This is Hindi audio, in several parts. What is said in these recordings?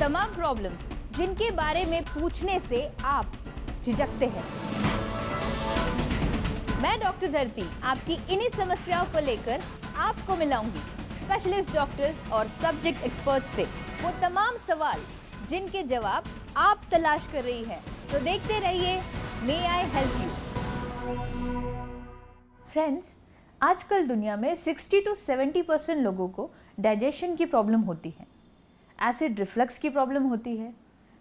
तमाम प्रॉब्लम्स जिनके बारे में पूछने से आप झिझकते हैं मैं डॉक्टर धरती आपकी इन्हीं समस्याओं को लेकर आपको मिलाऊंगी स्पेशलिस्ट डॉक्टर्स और सब्जेक्ट एक्सपर्ट से वो तमाम सवाल जिनके जवाब आप तलाश कर रही हैं तो देखते रहिए may I help you friends आजकल दुनिया में 60 टू 70 परसेंट लोगों को डाइजेशन की प्रॉब्लम होती है एसिड रिफ्लक्स की प्रॉब्लम होती है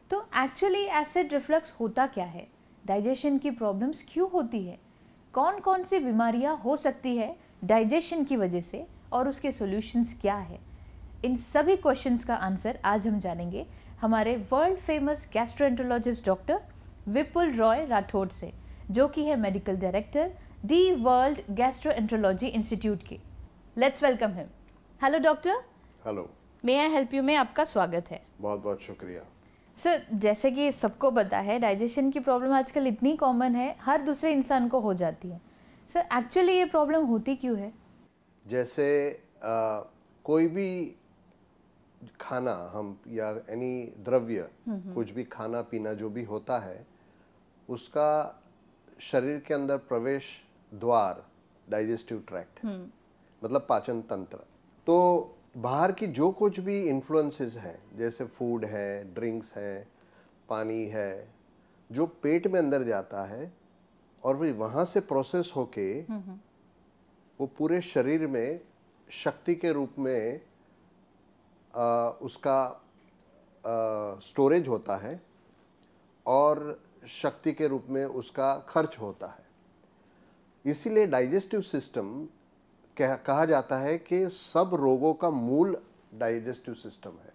तो एक्चुअली एसिड रिफ्लक्स होता क्या है डाइजेशन की प्रॉब्लम्स क्यों होती है कौन कौन सी बीमारियाँ हो सकती है डाइजेशन की वजह से और उसके सॉल्यूशंस क्या है इन सभी क्वेश्चंस का आंसर आज हम जानेंगे हमारे world famous gastroenterologist doctor Vipul Roy Rathore से जो कि है medical director the world gastroenterology institute के let's welcome him hello doctor hello may I help you में आपका स्वागत है बहुत बहुत शुक्रिया सर जैसे कि सबको पता है डाइजेशन की प्रॉब्लम आजकल इतनी कॉमन है हर दूसरे इंसान को हो जाती है सर एक्चुअली ये प्रॉब्लम होती क्यों है जैसे आ, कोई भी खाना हम या एनी द्रव्य कुछ भी खाना पीना जो भी होता है उसका शरीर के अंदर प्रवेश द्वार डाइजेस्टिव हम्म। ट्रैक्ट मतलब पाचन तंत्र तो बाहर की जो कुछ भी इन्फ्लुएंसेस हैं जैसे फूड है ड्रिंक्स हैं पानी है जो पेट में अंदर जाता है और फिर वहाँ से प्रोसेस होके हम्म, हम्म। वो पूरे शरीर में शक्ति के रूप में आ, उसका आ, स्टोरेज होता है और शक्ति के रूप में उसका खर्च होता है इसीलिए डाइजेस्टिव सिस्टम कह, कहा जाता है कि सब रोगों का मूल डाइजेस्टिव सिस्टम है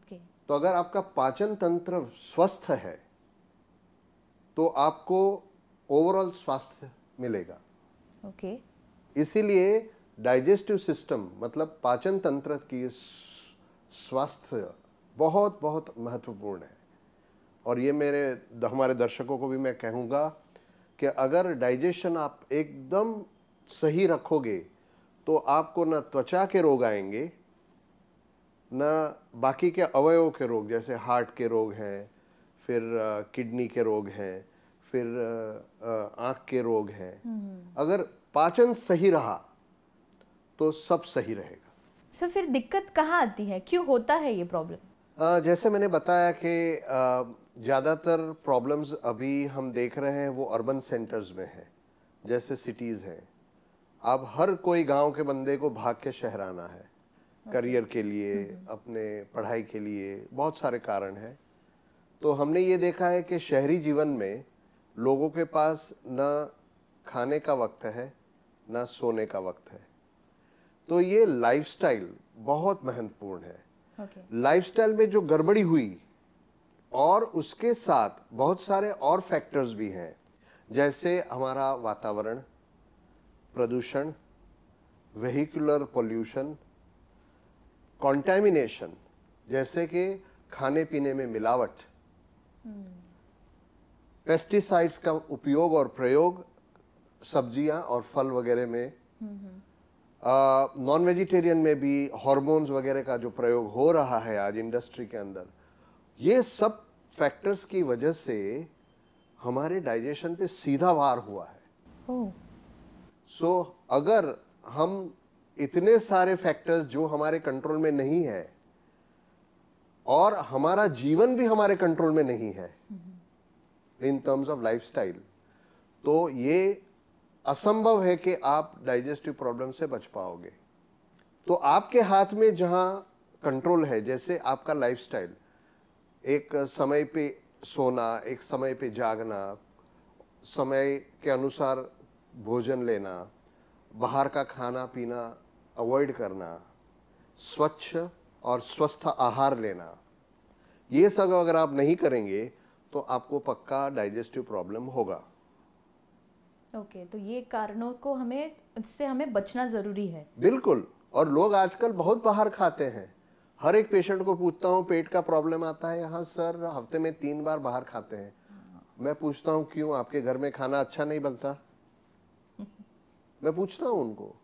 okay. तो अगर आपका पाचन तंत्र स्वस्थ है तो आपको ओवरऑल स्वास्थ्य मिलेगा ओके okay. इसीलिए डाइजेस्टिव सिस्टम मतलब पाचन तंत्र की स्वास्थ्य बहुत बहुत महत्वपूर्ण है और ये मेरे हमारे दर्शकों को भी मैं कहूँगा कि अगर डाइजेशन आप एकदम सही रखोगे तो आपको ना त्वचा के रोग आएंगे ना बाकी के अवयवों के रोग जैसे हार्ट के रोग हैं फिर किडनी के रोग हैं फिर आँख के रोग हैं हम्म। अगर पाचन सही रहा तो सब सही रहेगा सर फिर दिक्कत कहाँ आती है क्यों होता है ये प्रॉब्लम जैसे मैंने बताया कि ज़्यादातर प्रॉब्लम्स अभी हम देख रहे हैं वो अर्बन सेंटर्स में हैं जैसे सिटीज़ हैं अब हर कोई गांव के बंदे को भाग के शहर आना है अच्छा। करियर के लिए हम्म। अपने पढ़ाई के लिए बहुत सारे कारण हैं तो हमने ये देखा है कि शहरी जीवन में लोगों के पास न खाने का वक्त है न सोने का वक्त है तो ये लाइफस्टाइल बहुत महत्वपूर्ण है okay. लाइफस्टाइल में जो गड़बड़ी हुई और उसके साथ बहुत सारे और फैक्टर्स भी हैं जैसे हमारा वातावरण प्रदूषण वहीकुलर पोल्यूशन कॉन्टेमिनेशन जैसे कि खाने पीने में मिलावट पेस्टिसाइड्स का उपयोग और प्रयोग सब्जियां और फल वगैरह में नॉन वेजिटेरियन में भी हॉर्मोन्स वगैरह का जो प्रयोग हो रहा है आज इंडस्ट्री के अंदर ये सब फैक्टर्स की वजह से हमारे डाइजेशन पे सीधा वार हुआ है oh. सो so, अगर हम इतने सारे फैक्टर्स जो हमारे कंट्रोल में नहीं है और हमारा जीवन भी हमारे कंट्रोल में नहीं है इन टर्म्स ऑफ लाइफ तो ये असंभव है कि आप डाइजेस्टिव प्रॉब्लम से बच पाओगे तो आपके हाथ में जहां कंट्रोल है जैसे आपका लाइफस्टाइल एक समय पे सोना एक समय पे जागना समय के अनुसार भोजन लेना बाहर का खाना पीना अवॉइड करना स्वच्छ और स्वस्थ आहार लेना ये सब अगर आप नहीं करेंगे तो आपको पक्का डाइजेस्टिव प्रॉब्लम होगा ओके okay, तो ये कारणों को हमें इससे हमें बचना ज़रूरी है बिल्कुल और लोग आजकल बहुत बाहर खाते हैं हर एक पेशेंट को पूछता हूँ पेट का प्रॉब्लम आता है यहाँ सर हफ्ते में तीन बार बाहर खाते हैं मैं पूछता हूँ क्यों आपके घर में खाना अच्छा नहीं बनता मैं पूछता हूं उनको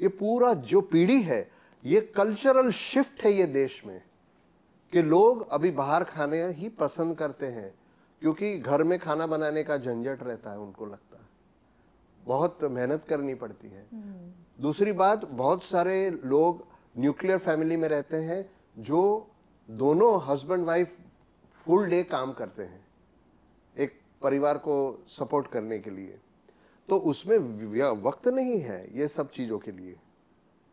ये पूरा जो पीढ़ी है ये कल्चरल शिफ्ट है ये देश में कि लोग अभी बाहर खाने ही पसंद करते हैं क्योंकि घर में खाना बनाने का झंझट रहता है उनको लगता है बहुत मेहनत करनी पड़ती है हम्म। दूसरी बात बहुत सारे लोग न्यूक्लियर फैमिली में रहते हैं जो दोनों हस्बैंड वाइफ फुल डे काम करते हैं एक परिवार को सपोर्ट करने के लिए तो उसमें वक्त नहीं है ये सब चीज़ों के लिए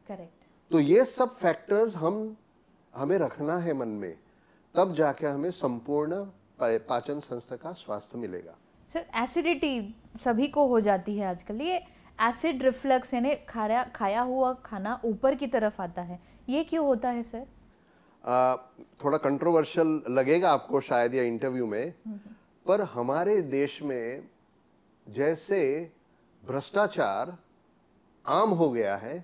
करेक्ट तो ये सब फैक्टर्स हम हमें रखना है मन में तब जाके हमें संपूर्ण पाचन संस्था का स्वास्थ्य मिलेगा सर एसिडिटी सभी को हो जाती है आजकल ये एसिड रिफ्लक्स यानी खाया खाया हुआ खाना ऊपर की तरफ आता है ये क्यों होता है सर आ, थोड़ा कंट्रोवर्शियल लगेगा आपको शायद या इंटरव्यू में हम्म, हम्म। पर हमारे देश में जैसे भ्रष्टाचार आम हो गया है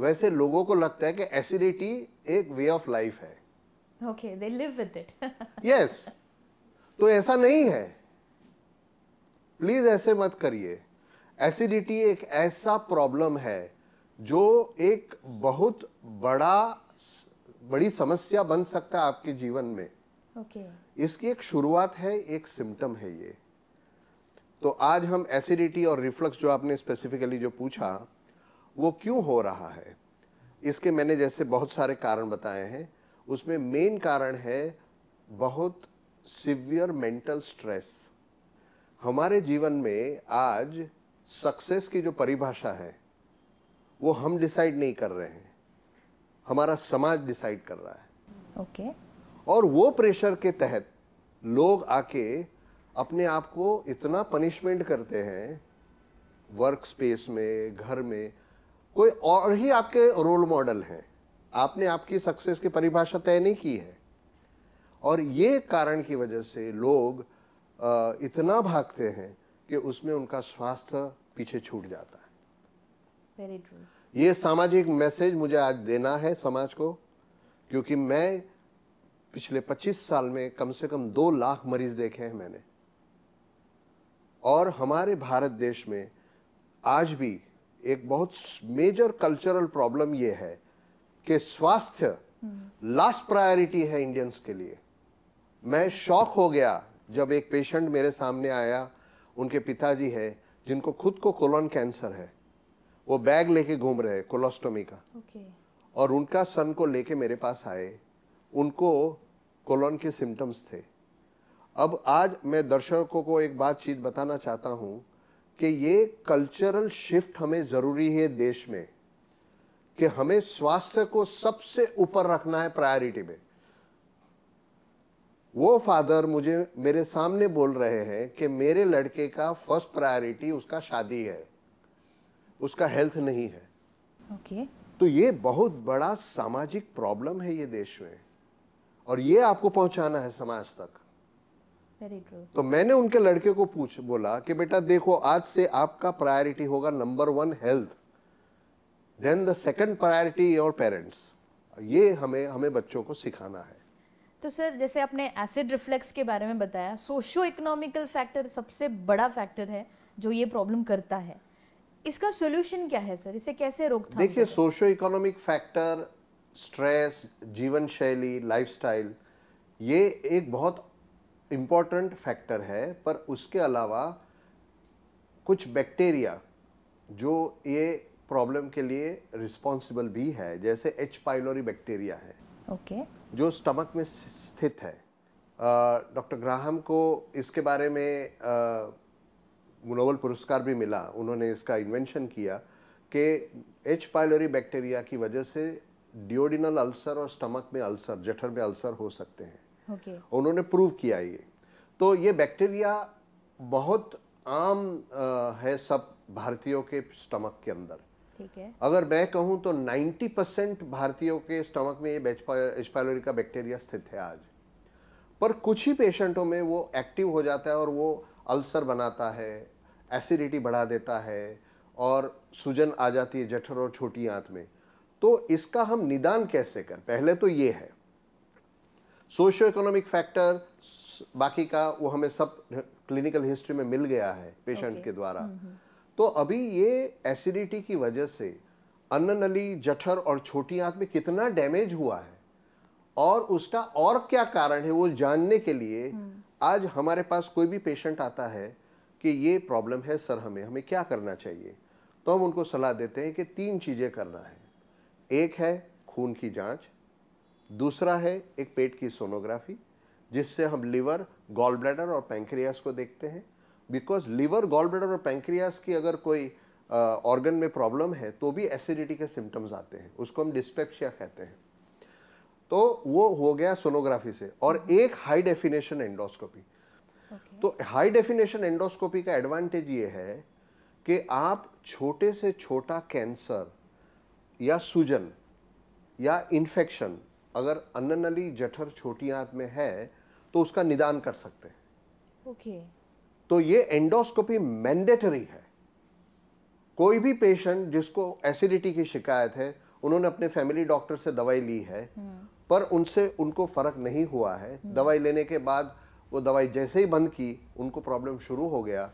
वैसे लोगों को लगता है कि एसिडिटी एक वे ऑफ लाइफ है okay they live with it yes तो ऐसा नहीं है प्लीज ऐसे मत करिए एसिडिटी एक ऐसा प्रॉब्लम है जो एक बहुत बड़ा बड़ी समस्या बन सकता है आपके जीवन में ओके okay. इसकी एक शुरुआत है एक सिम्टम है ये तो आज हम एसिडिटी और रिफ्लक्स जो आपने स्पेसिफिकली जो पूछा वो क्यों हो रहा है इसके मैंने जैसे बहुत सारे कारण बताए हैं उसमें मेन कारण है बहुत सिवियर मेंटल स्ट्रेस हमारे जीवन में आज सक्सेस की जो परिभाषा है वो हम डिसाइड नहीं कर रहे हैं हमारा समाज डिसाइड कर रहा है ओके okay. और वो प्रेशर के तहत लोग आके अपने आप को इतना पनिशमेंट करते हैं वर्क स्पेस में घर में कोई और ही आपके रोल मॉडल हैं आपने आपकी सक्सेस की परिभाषा तय नहीं की है और ये कारण की वजह से लोग इतना भागते हैं कि उसमें उनका स्वास्थ्य पीछे छूट जाता है ये सामाजिक मैसेज मुझे आज देना है समाज को क्योंकि मैं पिछले 25 साल में कम से कम दो लाख मरीज देखे हैं मैंने और हमारे भारत देश में आज भी एक बहुत मेजर कल्चरल प्रॉब्लम ये है कि स्वास्थ्य लास्ट प्रायोरिटी है इंडियंस के लिए मैं शॉक हो गया जब एक पेशेंट मेरे सामने आया उनके पिताजी है जिनको खुद को कोलन कैंसर है वो बैग लेके घूम रहे कोलोस्टोमी का okay. और उनका सन को लेके मेरे पास आए उनको कोलन के सिम्टम्स थे अब आज मैं दर्शकों को एक बात चीज बताना चाहता हूं कि ये कल्चरल शिफ्ट हमें ज़रूरी है देश में कि हमें स्वास्थ्य को सबसे ऊपर रखना है प्रायोरिटी में वो फादर मुझे मेरे सामने बोल रहे हैं कि मेरे लड़के का फर्स्ट प्रायोरिटी उसका शादी है उसका हेल्थ नहीं है ओके okay. तो ये बहुत बड़ा सामाजिक प्रॉब्लम है ये देश में और ये आपको पहुंचाना है समाज तक तो मैंने उनके लड़के को पूछ बोला कि बेटा देखो आज से आपका प्रायोरिटी होगा number one health then the second priority your parents ये हमें हमें बच्चों को सिखाना है तो सर जैसे आपने एसिड रिफ्लेक्स के बारे में बताया सोशियो इकोनॉमिकल फैक्टर सबसे बड़ा फैक्टर है जो ये प्रॉब्लम करता है इसका सोल्यूशन क्या है सर इसे कैसे रोक देखिए सोशियो इकोनॉमिक फैक्टर स्ट्रेस जीवन शैली लाइफ ये एक बहुत इम्पॉर्टेंट फैक्टर है पर उसके अलावा कुछ बैक्टीरिया जो ये प्रॉब्लम के लिए रिस्पॉन्सिबल भी है जैसे एच पाइलोरी बैक्टीरिया है ओके okay. जो स्टमक में स्थित है डॉक्टर ग्राहम को इसके बारे में नोबल पुरस्कार भी मिला उन्होंने इसका इन्वेंशन किया कि एच पाइलोरी बैक्टीरिया की वजह से डिओडिनल अल्सर और स्टमक में अल्सर जठर में अल्सर हो सकते हैं okay. उन्होंने प्रूव किया ये तो ये बैक्टीरिया बहुत आम आ, है सब भारतीयों के स्टमक के अंदर ठीक है अगर मैं कहूँ तो 90 परसेंट भारतीयों के स्टमक में ये का बैक्टीरिया स्थित है आज पर कुछ ही पेशेंटों में वो एक्टिव हो जाता है और वो अल्सर बनाता है एसिडिटी बढ़ा देता है और सूजन आ जाती है जठर और छोटी आंत में तो इसका हम निदान कैसे कर पहले तो ये है सोशो इकोनॉमिक फैक्टर बाकी का वो हमें सब क्लिनिकल हिस्ट्री में मिल गया है पेशेंट okay. के द्वारा हम्म, हम्म। तो अभी ये एसिडिटी की वजह से अन्न नली जठर और छोटी आंत में कितना डैमेज हुआ है और उसका और क्या कारण है वो जानने के लिए हम्म। आज हमारे पास कोई भी पेशेंट आता है कि ये प्रॉब्लम है सर हमें हमें क्या करना चाहिए तो हम उनको सलाह देते हैं कि तीन चीज़ें करना है एक है खून की जांच दूसरा है एक पेट की सोनोग्राफी जिससे हम लीवर गॉल ब्लैडर और पैंक्रियास को देखते हैं बिकॉज लीवर गॉल ब्लैडर और पैंक्रियास की अगर कोई ऑर्गन में प्रॉब्लम है तो भी एसिडिटी के सिम्टम्स आते हैं उसको हम डिस्पेप्शिया कहते हैं तो वो हो गया सोनोग्राफी से और हम्म। एक हाई डेफिनेशन एंडोस्कोपी तो हाई डेफिनेशन एंडोस्कोपी का एडवांटेज ये है कि आप छोटे से छोटा कैंसर या सूजन या इन्फेक्शन अगर अन्ननली जठर छोटी आंत में है तो उसका निदान कर सकते हैं ओके तो ये एंडोस्कोपी मैंडेटरी है कोई भी पेशेंट जिसको एसिडिटी की शिकायत है उन्होंने अपने फैमिली डॉक्टर से दवाई ली है हम्म। पर उनसे उनको फर्क नहीं हुआ है हम्म। दवाई लेने के बाद वो दवाई जैसे ही बंद की उनको प्रॉब्लम शुरू हो गया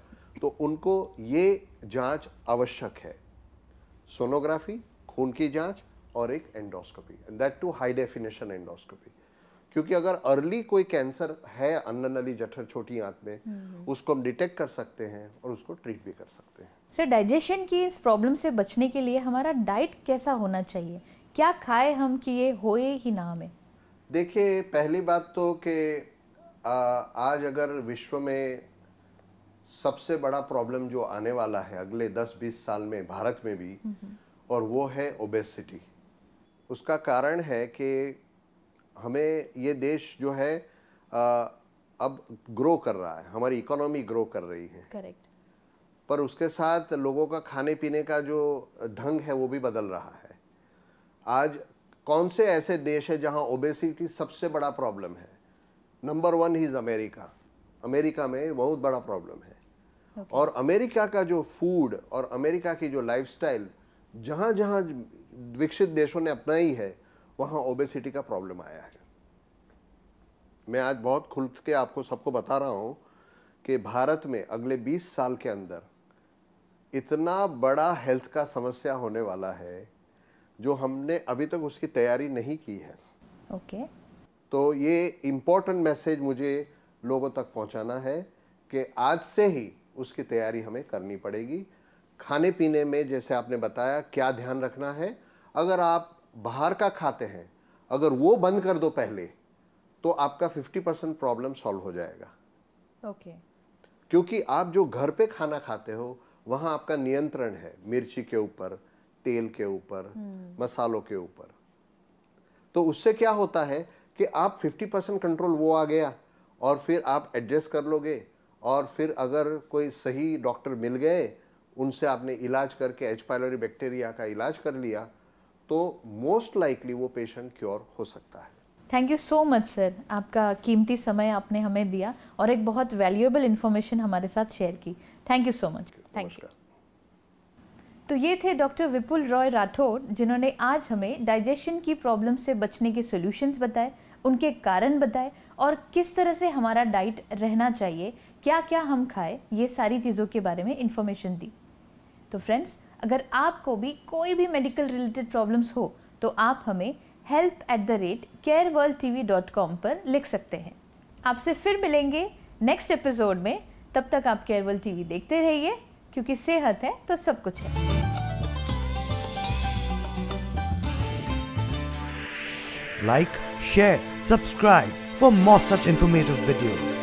तो उनको ये जांच आवश्यक है सोनोग्राफी खून की जांच और एक endoscopy and that to high definition endoscopy क्योंकि अगर अर्ली कोई कैंसर है अन्नन अली जठर छोटी आंत में हम्म। उसको हम डिटेक्ट कर सकते हैं और उसको ट्रीट भी कर सकते हैं सर डाइजेशन की इस प्रॉब्लम से बचने के लिए हमारा डाइट कैसा होना चाहिए क्या खाए हम कि ये होए ही ना हमें देखिए पहली बात तो कि आज अगर विश्व में सबसे बड़ा प्रॉब्लम जो आने वाला है अगले 10-20 साल में भारत में भी हम्म। और वो है ओबेसिटी उसका कारण है कि हमें ये देश जो है आ, अब ग्रो कर रहा है हमारी इकोनॉमी ग्रो कर रही है करेक्ट पर उसके साथ लोगों का खाने पीने का जो ढंग है वो भी बदल रहा है आज कौन से ऐसे देश है जहां ओबेसिटी सबसे बड़ा प्रॉब्लम है number one is America America में बहुत बड़ा प्रॉब्लम है okay. और अमेरिका का जो फूड और अमेरिका की जो लाइफस्टाइल जहां जहाँ विकसित देशों ने अपनाई है वहाँ ओबेसिटी का प्रॉब्लम आया है मैं आज बहुत खुल के आपको सबको बता रहा हूँ कि भारत में अगले 20 साल के अंदर इतना बड़ा हेल्थ का समस्या होने वाला है जो हमने अभी तक उसकी तैयारी नहीं की है ओके okay. तो ये इम्पोर्टेंट मैसेज मुझे लोगों तक पहुंचाना है कि आज से ही उसकी तैयारी हमें करनी पड़ेगी खाने पीने में जैसे आपने बताया क्या ध्यान रखना है अगर आप बाहर का खाते हैं अगर वो बंद कर दो पहले तो आपका 50 परसेंट प्रॉब्लम सॉल्व हो जाएगा ओके okay. क्योंकि आप जो घर पे खाना खाते हो वहाँ आपका नियंत्रण है मिर्ची के ऊपर तेल के ऊपर hmm. मसालों के ऊपर तो उससे क्या होता है कि आप 50 परसेंट कंट्रोल वो आ गया और फिर आप एडजस्ट कर लोगे और फिर अगर कोई सही डॉक्टर मिल गए उनसे आपने इलाज करके एच पायलोरी बैक्टीरिया का इलाज कर लिया तो मोस्ट लाइकली वो पेशेंट क्योर हो सकता है thank you so much sir आपका कीमती समय आपने हमें दिया और एक बहुत वैल्यूएबल इन्फॉर्मेशन हमारे साथ शेयर की thank you so much thank you तो ये थे डॉक्टर विपुल रॉय राठौड़ जिन्होंने आज हमें डाइजेशन की प्रॉब्लम से बचने के सोल्यूशंस बताए उनके कारण बताए और किस तरह से हमारा डाइट रहना चाहिए क्या क्या हम खाएं ये सारी चीज़ों के बारे में इन्फॉर्मेशन दी तो फ्रेंड्स अगर आपको भी कोई भी मेडिकल रिलेटेड प्रॉब्लम्स हो तो आप हमें help at the rate Care World T V dot com पर लिख सकते हैं आपसे फिर मिलेंगे नेक्स्ट एपिसोड में तब तक आप केयर वर्ल्ड टी वी देखते रहिए क्योंकि सेहत है तो सब कुछ है like share subscribe for more such informative videos.